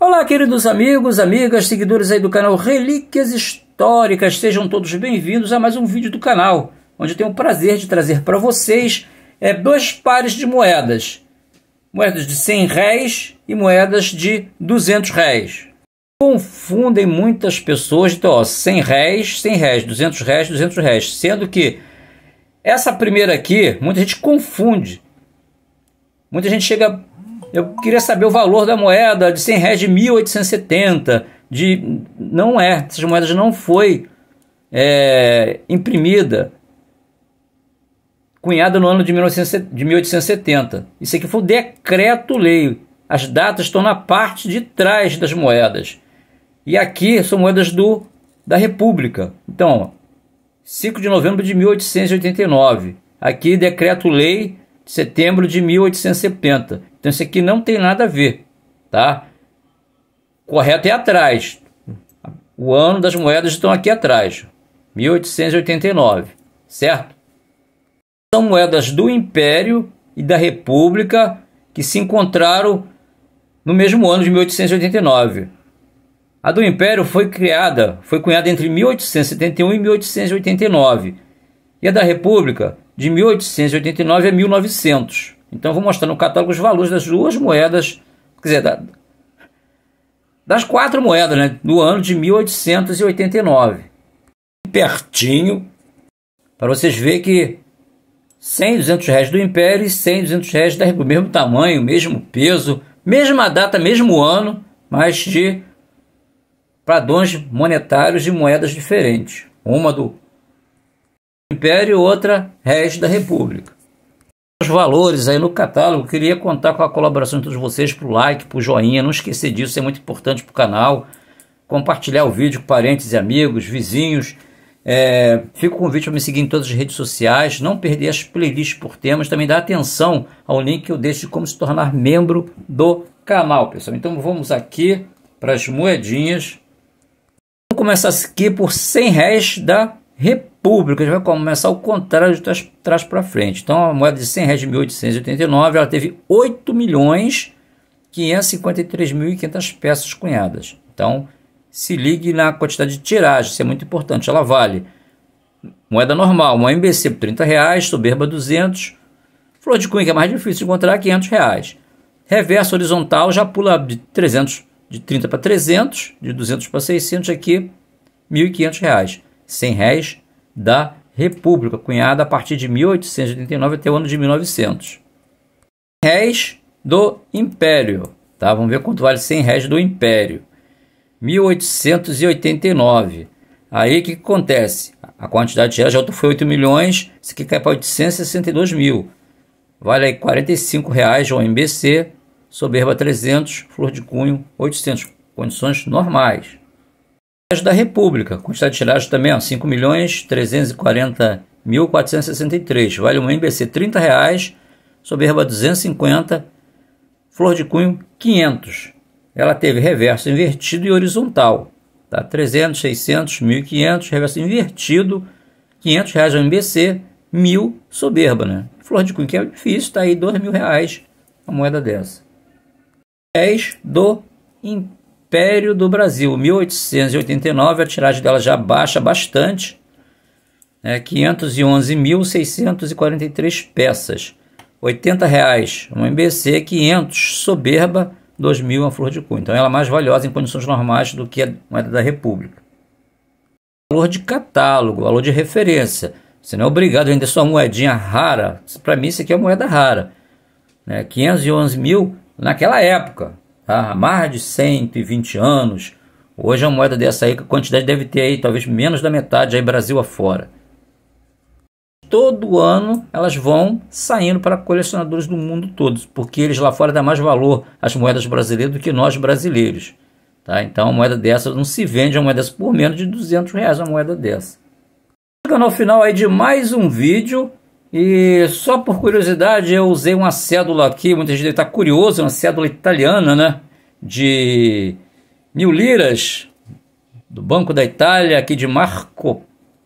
Olá, queridos amigos, amigas, seguidores aí do canal Relíquias Históricas, sejam todos bem-vindos a mais um vídeo do canal, onde eu tenho o prazer de trazer para vocês é, dois pares de moedas, moedas de 100 réis e moedas de 200 réis. Confundem muitas pessoas, então, ó, 100 réis, 100 réis, 200 réis, 200 réis, sendo que essa primeira aqui, muita gente confunde, muita gente chega eu queria saber o valor da moeda de 100 reais de 1870. De, não é, essas moedas não foi é, imprimida, cunhada no ano de, de 1870. Isso aqui foi o decreto-lei. As datas estão na parte de trás das moedas. E aqui são moedas do da República. Então, 5 de novembro de 1889. Aqui, decreto-lei setembro de 1870. Então isso aqui não tem nada a ver, tá? Correto é atrás. O ano das moedas estão aqui atrás, 1889, certo? São moedas do Império e da República que se encontraram no mesmo ano de 1889. A do Império foi criada, foi cunhada entre 1871 e 1889, e a da República de 1889 a 1900. Então, vou mostrar no catálogo os valores das duas moedas, quer dizer, da, das quatro moedas, né, no ano de 1889. Pertinho, para vocês verem que 100, 200 reais do Império e 100, 200 reais da República, mesmo tamanho, mesmo peso, mesma data, mesmo ano, mas de padrões monetários e moedas diferentes. Uma do Império, outra Regis da República. Os valores aí no catálogo, queria contar com a colaboração de todos vocês pro like, pro joinha, não esquecer disso, é muito importante pro canal. Compartilhar o vídeo com parentes e amigos, vizinhos. É, com o convite para me seguir em todas as redes sociais, não perder as playlists por temas, também dá atenção ao link que eu deixo de como se tornar membro do canal, pessoal. Então vamos aqui para as moedinhas. Vamos começar aqui por 100 reais da República públicas vai começar o contrário de trás, trás para frente. Então, a moeda de 100 reais de 1889, ela teve 8 milhões 553.500 peças cunhadas. Então, se ligue na quantidade de tiragem, isso é muito importante. Ela vale moeda normal, uma MBC por 30 reais, soberba 200, flor de cunha que é mais difícil encontrar, 500 reais. Reverso horizontal já pula de 300, de 30 para 300, de 200 para 600 aqui, 1.500 reais. 100 reais, da República, cunhada a partir de 1889 até o ano de 1900. Réis do Império, tá? Vamos ver quanto vale 100 réis do Império. 1889. Aí o que, que acontece? A quantidade de réis já foi 8 milhões, isso aqui cai para 862 mil. Vale aí 45 reais o MBC, soberba 300, flor de cunho 800, condições normais da República, com estado de tiragem também, ó, 5 milhões 340 Vale um MBC 30 reais, soberba 250, flor de cunho 500. Ela teve reverso invertido e horizontal, tá? 300, 600, 1.500, reverso invertido, 500 reais a MBC, 1.000 soberba, né? Flor de cunho que é difícil, tá aí 2 reais uma moeda dessa. 10 do Império do Brasil, 1889, a tiragem dela já baixa bastante, né, 511.643 peças, 80 reais, uma MBC 500, soberba, 2000, uma flor de cu. Então ela é mais valiosa em condições normais do que a moeda da República. Valor de catálogo, valor de referência, você não é obrigado a vender sua moedinha rara, para mim isso aqui é moeda rara, né, 511 mil naquela época, há mais de 120 anos. Hoje a moeda dessa aí, a quantidade deve ter aí talvez menos da metade aí Brasil afora. Todo ano elas vão saindo para colecionadores do mundo todo, porque eles lá fora dão mais valor às moedas brasileiras do que nós brasileiros. Tá? Então, a moeda dessa não se vende a moeda dessa por menos de 200 reais a moeda dessa. Chegando ao final aí de mais um vídeo, e só por curiosidade eu usei uma cédula aqui, muita gente está curiosa, uma cédula italiana, né? De mil liras do Banco da Itália, aqui de Marco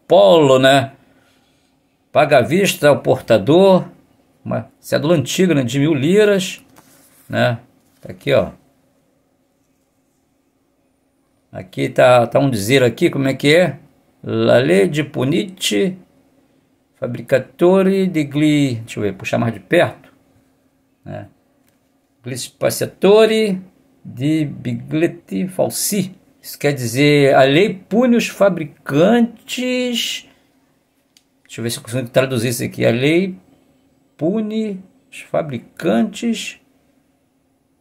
Polo, né? Paga à vista ao portador, uma cédula antiga, né? De mil liras, né? Tá aqui, ó. Aqui tá, tá um dizer aqui, como é que é? La lei de punite Fabricatore de gli... Deixa eu ver, puxar mais de perto. Né? Gli spaziatori di biglietti falsi. Isso quer dizer, a lei pune os fabricantes... Deixa eu ver se eu consigo traduzir isso aqui. A lei pune os fabricantes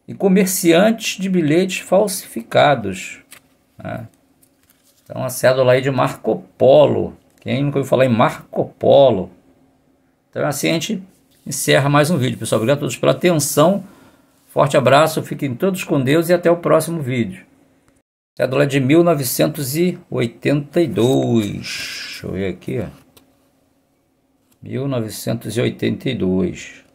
e comerciantes de bilhetes falsificados. Né? Então, a cédula aí de Marco Polo. Quem nunca ouviu falar em Marco Polo? Então é assim a gente encerra mais um vídeo, pessoal. Obrigado a todos pela atenção. Forte abraço, fiquem todos com Deus e até o próximo vídeo. Cédula de 1982. Deixa eu ver aqui. 1982.